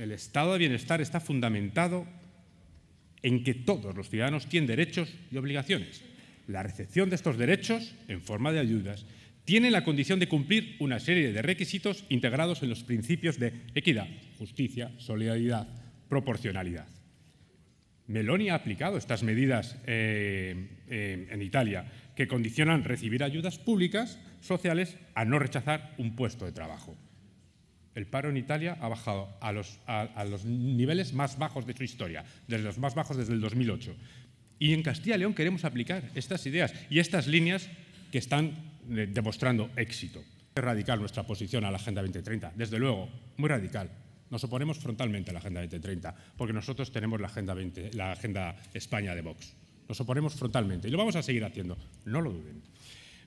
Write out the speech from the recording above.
El estado de bienestar está fundamentado en que todos los ciudadanos tienen derechos y obligaciones. La recepción de estos derechos, en forma de ayudas, tiene la condición de cumplir una serie de requisitos integrados en los principios de equidad, justicia, solidaridad, proporcionalidad. Meloni ha aplicado estas medidas eh, eh, en Italia, que condicionan recibir ayudas públicas, sociales, a no rechazar un puesto de trabajo. El paro en Italia ha bajado a los, niveles más bajos de su historia, desde los más bajos desde el 2008. Y en Castilla y León queremos aplicar estas ideas y estas líneas que están eh, demostrando éxito. Es radical nuestra posición a la Agenda 2030, desde luego, muy radical. Nos oponemos frontalmente a la Agenda 2030, porque nosotros tenemos la Agenda, la agenda España de Vox. Nos oponemos frontalmente y lo vamos a seguir haciendo, no lo duden.